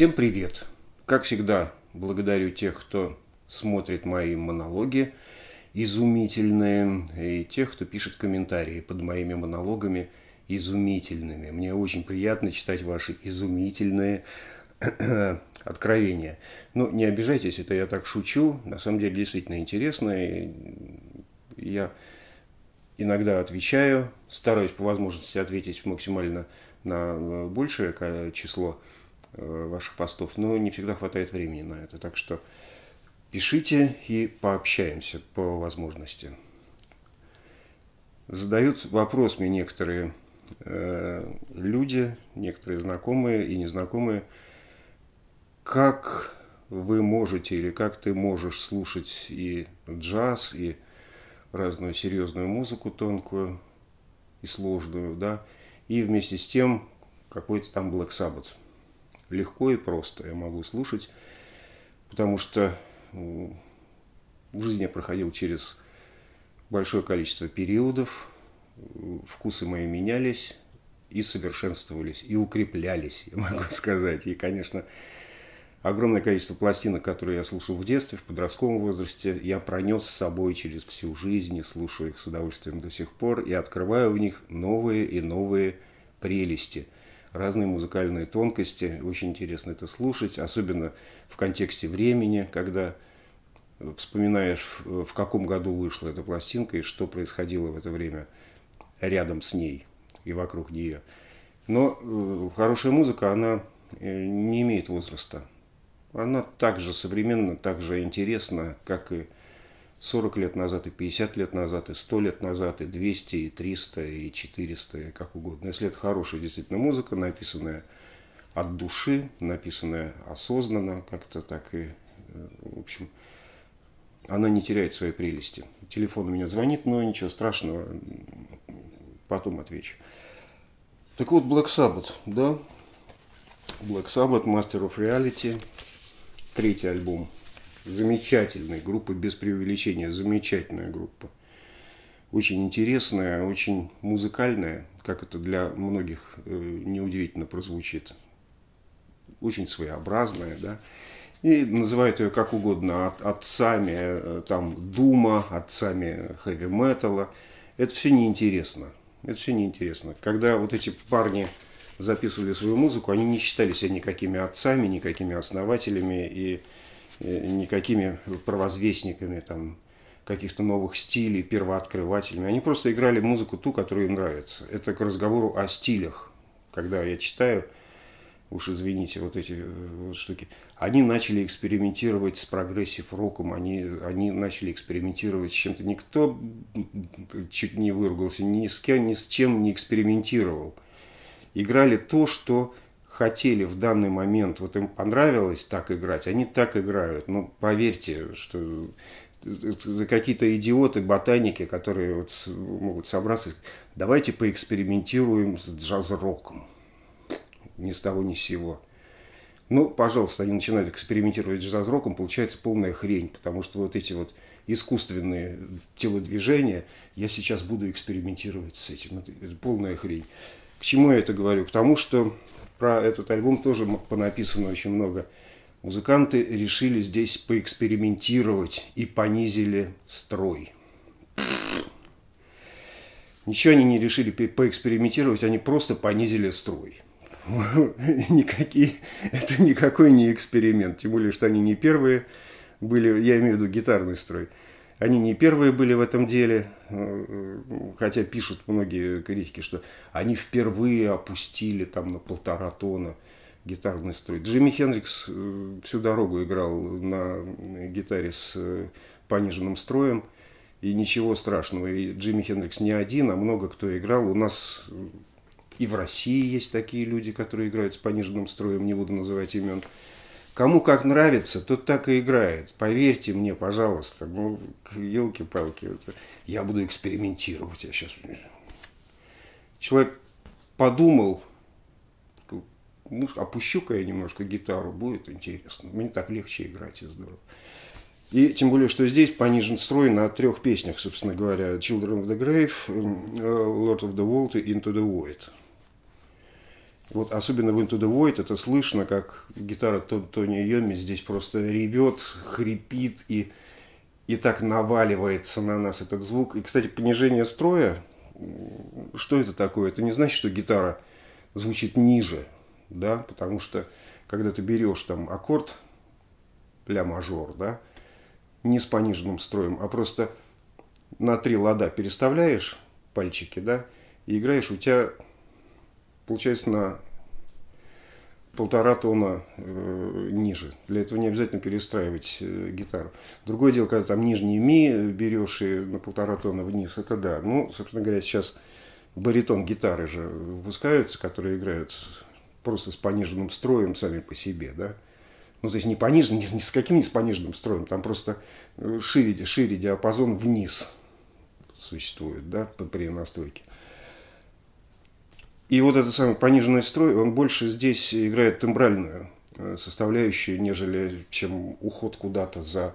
Всем привет! Как всегда, благодарю тех, кто смотрит мои монологи изумительные, и тех, кто пишет комментарии под моими монологами изумительными. Мне очень приятно читать ваши изумительные откровения. Но ну, не обижайтесь, это я так шучу. На самом деле действительно интересно. И я иногда отвечаю, стараюсь по возможности ответить максимально на э, большее число Э, ваших постов, но не всегда хватает времени на это. Так что пишите и пообщаемся по возможности. Задают вопрос мне некоторые э, люди, некоторые знакомые и незнакомые, как вы можете или как ты можешь слушать и джаз, и разную серьезную музыку тонкую и сложную, да, и вместе с тем какой-то там Black Sabbath легко и просто я могу слушать, потому что ну, в жизни я проходил через большое количество периодов, вкусы мои менялись и совершенствовались, и укреплялись, я могу сказать. И, конечно, огромное количество пластинок, которые я слушал в детстве, в подростковом возрасте, я пронес с собой через всю жизнь и слушаю их с удовольствием до сих пор, и открываю в них новые и новые прелести – разные музыкальные тонкости. Очень интересно это слушать, особенно в контексте времени, когда вспоминаешь, э, в каком году вышла эта пластинка и что происходило в это время рядом с ней и вокруг нее. Но э, хорошая музыка, она э, не имеет возраста. Она так же современна, так же интересна, как и 40 лет назад, и 50 лет назад, и 100 лет назад, и 200, и 300, и 400, и как угодно. Если это хорошая действительно музыка, написанная от души, написанная осознанно, как-то так и, э, в общем, она не теряет своей прелести. Телефон у меня звонит, но ничего страшного, потом отвечу. Так вот, Black Sabbath, да? Black Sabbath, Master of Reality, третий альбом – замечательной группы, без преувеличения, замечательная группа. Очень интересная, очень музыкальная, как это для многих э, неудивительно прозвучит. Очень своеобразная, да. И называют ее как угодно, от, отцами э, там дума, отцами хэви-металла. Это все неинтересно. Это все неинтересно. Когда вот эти парни записывали свою музыку, они не считали себя никакими отцами, никакими основателями. И Э, никакими провозвестниками там, каких-то новых стилей, первооткрывателями. Они просто играли музыку ту, которая им нравится. Это к разговору о стилях. Когда я читаю, уж извините, вот эти э, вот штуки, они начали экспериментировать с прогрессив-роком, они, они начали экспериментировать с чем-то. Никто э, чуть не выругался, ни с кем, ни с чем не экспериментировал. Играли то, что хотели в данный момент, вот им понравилось так играть, они так играют. но ну, поверьте, что какие-то идиоты, ботаники, которые вот могут собраться, давайте поэкспериментируем с джаз-роком. Ни с того, ни с сего. Ну, пожалуйста, они начинают экспериментировать с джаз-роком, получается полная хрень, потому что вот эти вот искусственные телодвижения, я сейчас буду экспериментировать с этим. Это полная хрень. К чему я это говорю? К тому, что про этот альбом тоже понаписано очень много. Музыканты решили здесь поэкспериментировать и понизили строй. Ничего они не решили поэкспериментировать, они просто понизили строй. Никакие, это никакой не эксперимент, тем более, что они не первые были, я имею в виду гитарный строй. Они не первые были в этом деле, э, э, хотя пишут многие критики, что они впервые опустили там на полтора тона гитарный строй. Джимми Хендрикс э, всю дорогу играл на гитаре с пониженным строем, и ничего страшного. И Джимми Хендрикс не один, а много кто играл. У нас и в России есть такие люди, которые играют с пониженным строем, не буду называть имен. Кому как нравится, тот так и играет. Поверьте мне, пожалуйста. Ну, елки-палки. Я буду экспериментировать. Я сейчас... Человек подумал, опущу-ка я немножко гитару, будет интересно. Мне так легче играть, и здорово. И тем более, что здесь понижен строй на трех песнях, собственно говоря. Children of the Grave, Lord of the World и Into the Void. Вот особенно в Into the Void это слышно, как гитара Тони Йоми здесь просто ревет, хрипит и, и так наваливается на нас этот звук. И, кстати, понижение строя, что это такое? Это не значит, что гитара звучит ниже, да, потому что когда ты берешь там аккорд ля мажор, да, не с пониженным строем, а просто на три лада переставляешь пальчики, да, и играешь, у тебя получается на полтора тона э, ниже. Для этого не обязательно перестраивать э, гитару. Другое дело, когда там нижний ми берешь и на полтора тона вниз, это да. Ну, собственно говоря, сейчас баритон гитары же выпускаются, которые играют просто с пониженным строем сами по себе, да. Ну, то есть не понижен, ни, ни с каким не с пониженным строем, там просто э, шире, шире диапазон вниз существует, да, при настройке. И вот этот самый пониженный строй, он больше здесь играет тембральную э, составляющую, нежели чем уход куда-то за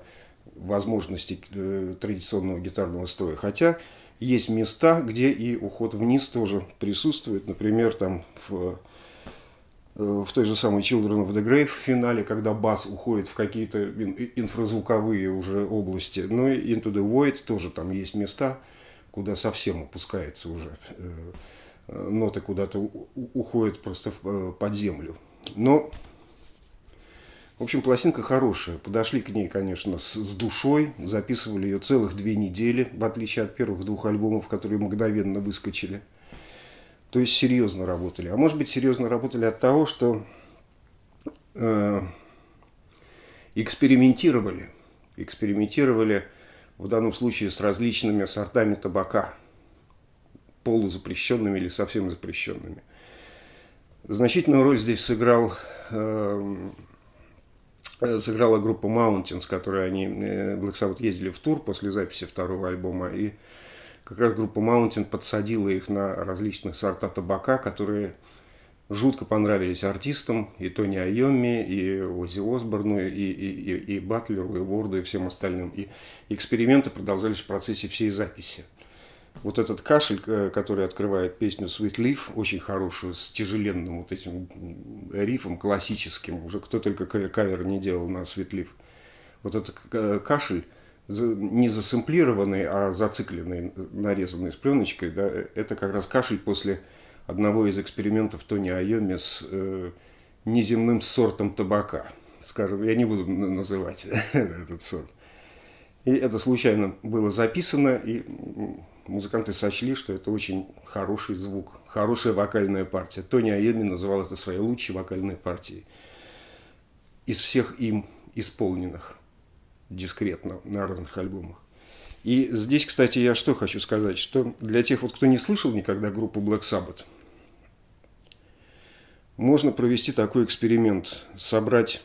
возможности э, традиционного гитарного строя. Хотя есть места, где и уход вниз тоже присутствует. Например, там в, э, в той же самой Children of the Grave в финале, когда бас уходит в какие-то инфразвуковые уже области. Ну и Into the Void тоже там есть места, куда совсем опускается уже ноты куда-то уходят просто э, под землю. Но, в общем, пластинка хорошая. Подошли к ней, конечно, с, с душой. Записывали ее целых две недели, в отличие от первых двух альбомов, которые мгновенно выскочили. То есть серьезно работали. А может быть, серьезно работали от того, что э, экспериментировали. Экспериментировали в данном случае с различными сортами табака – полузапрещенными или совсем запрещенными. Значительную роль здесь сыграл, э, э сыграла группа Mountain, с которой они, э, Black Sabbath, ездили в тур после записи второго альбома. И как раз группа Mountain подсадила их на различных сорта табака, которые жутко понравились артистам, и Тони Айоми, и Ози Осборну, и, и, и, и Батлеру, и Ворду, и всем остальным. И эксперименты продолжались в процессе всей записи вот этот кашель, э, который открывает песню Sweet Leaf, очень хорошую, с тяжеленным вот этим рифом классическим, уже кто только кавер не делал на Sweet Leaf. Вот этот э, кашель, не засэмплированный, а зацикленный, нарезанный с пленочкой, да, это как раз кашель после одного из экспериментов Тони Айоми с э, неземным сортом табака. Скажем, я не буду называть этот сорт. И это случайно было записано, и музыканты сочли, что это очень хороший звук, хорошая вокальная партия. Тони Айеми называл это своей лучшей вокальной партией. Из всех им исполненных дискретно на разных альбомах. И здесь, кстати, я что хочу сказать, что для тех, вот, кто не слышал никогда группу Black Sabbath, можно провести такой эксперимент, собрать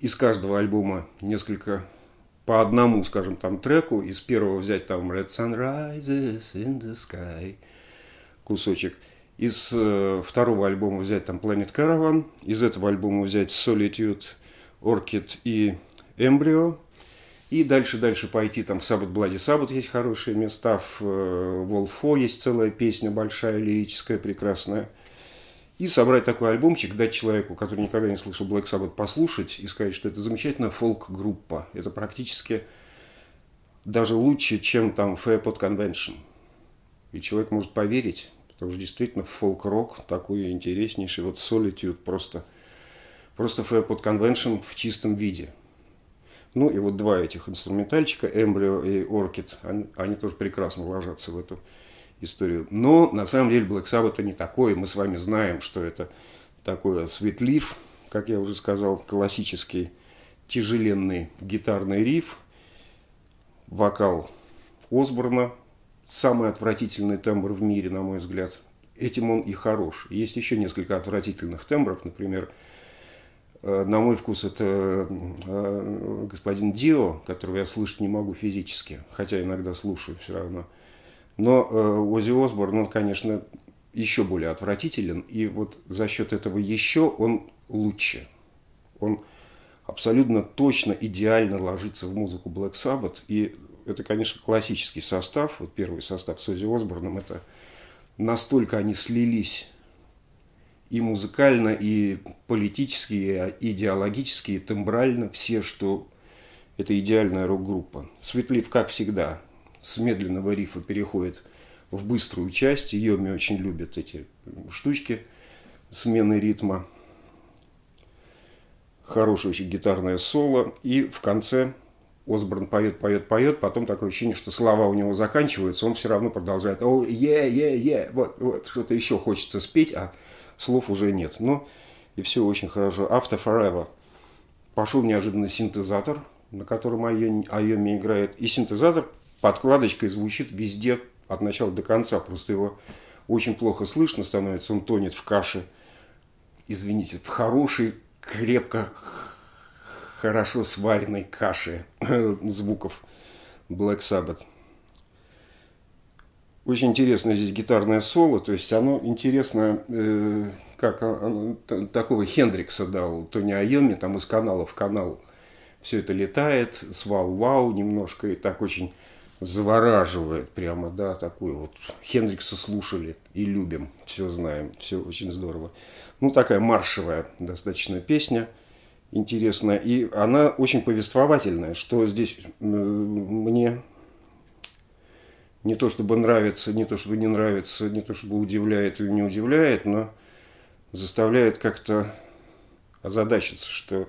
из каждого альбома несколько по одному, скажем, там треку, из первого взять там Red Sun Rises in the Sky кусочек, из э, второго альбома взять там Planet Caravan, из этого альбома взять Solitude, Orchid и Embryo, и дальше-дальше пойти, там Sabbath Bloody Sabbath есть хорошие места, в э, Wolfo есть целая песня большая, лирическая, прекрасная – и собрать такой альбомчик, дать человеку, который никогда не слышал Black Sabbath, послушать и сказать, что это замечательная фолк-группа. Это практически даже лучше, чем там Fairport Convention. И человек может поверить, потому что действительно фолк-рок такой интереснейший. Вот Solitude просто, просто Fairport Convention в чистом виде. Ну и вот два этих инструментальчика, Эмбрио и Оркид, они, они тоже прекрасно ложатся в эту историю. Но на самом деле Black Sabbath это не такое. Мы с вами знаем, что это такой светлив, как я уже сказал, классический тяжеленный гитарный риф, вокал Осборна, самый отвратительный тембр в мире, на мой взгляд. Этим он и хорош. Есть еще несколько отвратительных тембров, например, э, на мой вкус, это э, э, господин Дио, которого я слышать не могу физически, хотя иногда слушаю все равно – но э, Ози Осборн, он, конечно, еще более отвратителен, и вот за счет этого еще он лучше. Он абсолютно точно, идеально ложится в музыку Black Sabbath, и это, конечно, классический состав, вот первый состав с Ози Осборном, это настолько они слились и музыкально, и политически, и идеологически, и тембрально, все, что это идеальная рок-группа. Светлив, как всегда, с медленного рифа переходит в быструю часть. Йоми очень любят эти штучки смены ритма. Хорошее очень гитарное соло. И в конце Осборн поет, поет, поет, потом такое ощущение, что слова у него заканчиваются, он все равно продолжает «О, е, е, е», вот, вот, что-то еще хочется спеть, а слов уже нет. Но ну, и все очень хорошо. After Forever. Пошел неожиданно синтезатор, на котором Айоми играет, и синтезатор подкладочкой звучит везде от начала до конца. Просто его очень плохо слышно становится, он тонет в каше. Извините, в хорошей, крепко, хорошо сваренной каше звуков Black Sabbath. Очень интересно здесь гитарное соло, то есть оно интересно, э, как оно, такого Хендрикса дал Тони Айоми, там из канала в канал все это летает, свау-вау немножко, и так очень завораживает прямо, да, такой вот. Хендрикса слушали и любим, все знаем, все очень здорово. Ну, такая маршевая достаточно песня, интересная, и она очень повествовательная, что здесь мне не то чтобы нравится, не то чтобы не нравится, не то чтобы удивляет или не удивляет, но заставляет как-то озадачиться, что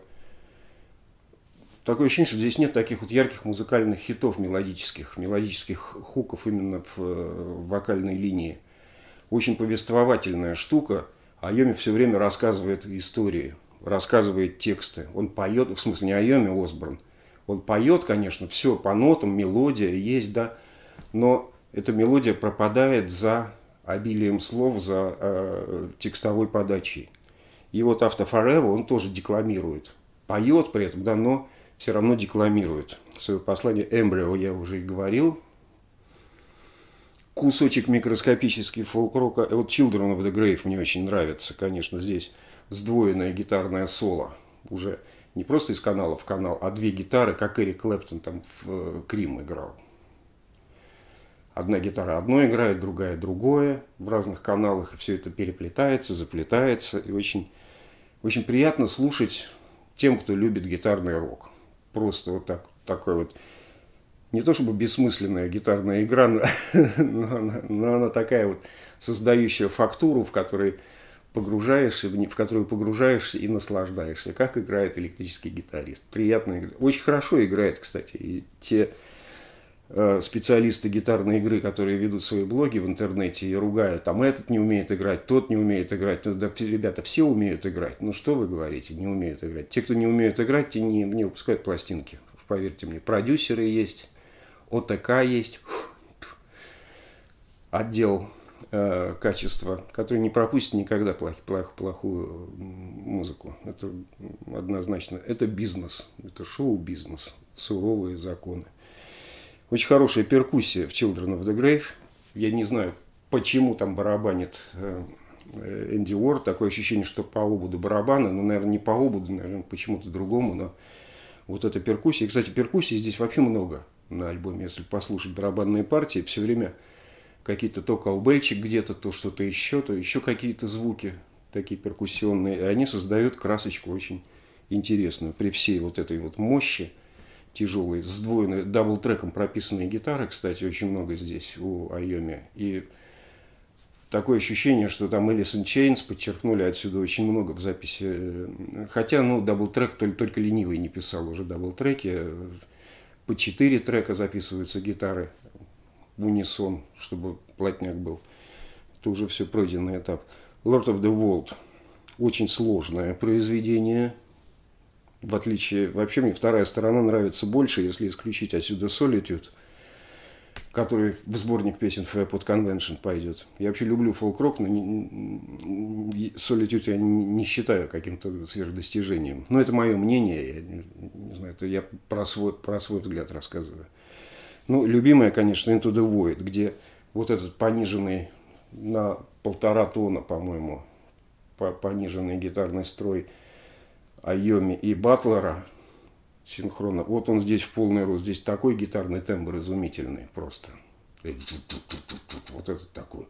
такое ощущение, что здесь нет таких вот ярких музыкальных хитов мелодических, мелодических хуков именно в э, вокальной линии. Очень повествовательная штука. А Айоми все время рассказывает истории, рассказывает тексты. Он поет, в смысле не Айоми, Осборн. Он поет, конечно, все по нотам, мелодия есть, да, но эта мелодия пропадает за обилием слов, за э, текстовой подачей. И вот автофорева он тоже декламирует, поет при этом, да, но все равно декламирует свое послание. Эмбрио я уже и говорил. Кусочек микроскопический фолк-рока. Э, вот Children of the Grave мне очень нравится, конечно, здесь сдвоенное гитарное соло. Уже не просто из канала в канал, а две гитары, как Эрик Клэптон там в э, Крим играл. Одна гитара одно играет, другая другое. В разных каналах и все это переплетается, заплетается. И очень, очень приятно слушать тем, кто любит гитарный рок просто вот так, такой вот не то чтобы бессмысленная гитарная игра, но, но, она, но она такая вот создающая фактуру, в которой погружаешься, в, в которую погружаешься и наслаждаешься. Как играет электрический гитарист. Приятно играет. Очень хорошо играет, кстати. И те Э, специалисты гитарной игры, которые ведут свои блоги в интернете и ругают, там этот не умеет играть, тот не умеет играть. Ну, да, ребята, все умеют играть. Ну что вы говорите, не умеют играть. Те, кто не умеют играть, те не, не выпускают пластинки. Поверьте мне, продюсеры есть, ОТК есть, отдел э, качества, который не пропустит никогда плох, плох, плохую музыку. Это однозначно. Это бизнес, это шоу-бизнес, суровые законы. Очень хорошая перкуссия в Children of the Grave. Я не знаю, почему там барабанит э, э, Энди Уорд. Такое ощущение, что по ободу барабана. Ну, наверное, не по ободу, наверное, почему-то другому. Но вот эта перкуссия. кстати, перкуссии здесь вообще много на альбоме. Если послушать барабанные партии, все время какие-то то колбельчик где-то, то что-то еще, то еще какие-то звуки такие перкуссионные. И они создают красочку очень интересную при всей вот этой вот мощи – тяжелый, сдвоенный, дабл-треком прописанные гитары, кстати, очень много здесь у Айоми. И такое ощущение, что там Элисон Чейнс подчеркнули отсюда очень много в записи. Э, хотя, ну, дабл-трек только, только ленивый не писал уже дабл-треки. По четыре трека записываются гитары в унисон, чтобы плотняк был. Это уже все пройденный этап. Lord of the World. Очень сложное произведение – в отличие... Вообще мне вторая сторона нравится больше, если исключить отсюда Solitude, который в сборник песен под Convention пойдет. Я вообще люблю фолк-рок, но не, Solitude я не, не считаю каким-то сверхдостижением. Но это мое мнение, я не, не знаю, это я про свой, про свой взгляд рассказываю. Ну, любимая, конечно, Into the Void, где вот этот пониженный на полтора тона, по-моему, пониженный гитарный строй – Айоми и Батлера синхронно. Вот он здесь в полный рост. Здесь такой гитарный тембр изумительный просто. Вот этот такой.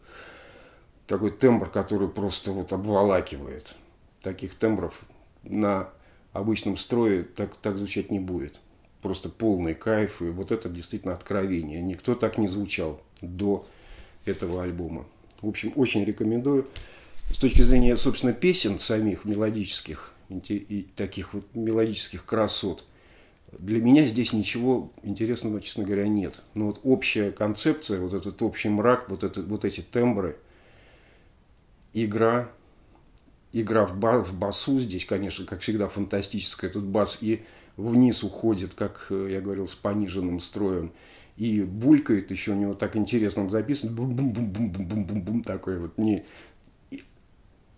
Такой тембр, который просто вот обволакивает. Таких тембров на обычном строе так, так звучать не будет. Просто полный кайф. И вот это действительно откровение. Никто так не звучал до этого альбома. В общем, очень рекомендую. С точки зрения, собственно, песен самих мелодических, и таких вот мелодических красот. Для меня здесь ничего интересного, честно говоря, нет. Но вот общая концепция, вот этот общий мрак, вот, это, вот эти тембры, игра, игра в, ба в басу здесь, конечно, как всегда, фантастическая. Тут бас и вниз уходит, как э, я говорил, с пониженным строем. И булькает еще у него так интересно, он записан, бум-бум-бум-бум-бум-бум-бум, такой вот не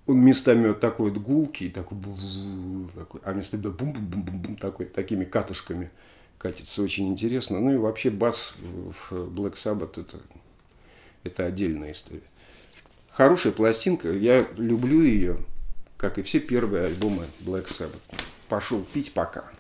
он местами вот такой вот гулкий, такой, такой а местами да, бум бум бум бум бум такой, такими катышками катится. Очень интересно. Ну и вообще бас в Black Sabbath это, это отдельная история. Хорошая пластинка, я люблю ее, как и все первые альбомы Black Sabbath. Пошел пить, пока.